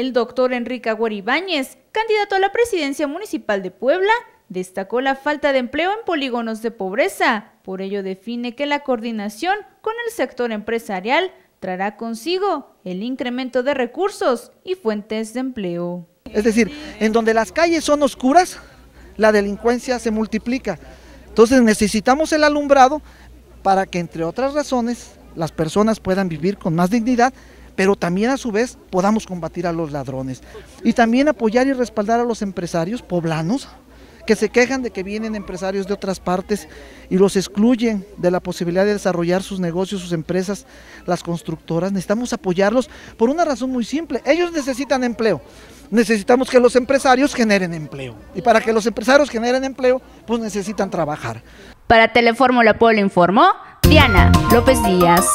El doctor Enrique Aguaribáñez, candidato a la presidencia municipal de Puebla, destacó la falta de empleo en polígonos de pobreza. Por ello define que la coordinación con el sector empresarial traerá consigo el incremento de recursos y fuentes de empleo. Es decir, en donde las calles son oscuras, la delincuencia se multiplica. Entonces necesitamos el alumbrado para que, entre otras razones, las personas puedan vivir con más dignidad pero también a su vez podamos combatir a los ladrones. Y también apoyar y respaldar a los empresarios poblanos que se quejan de que vienen empresarios de otras partes y los excluyen de la posibilidad de desarrollar sus negocios, sus empresas, las constructoras. Necesitamos apoyarlos por una razón muy simple. Ellos necesitan empleo. Necesitamos que los empresarios generen empleo. Y para que los empresarios generen empleo, pues necesitan trabajar. Para La Pueblo informó Diana López Díaz.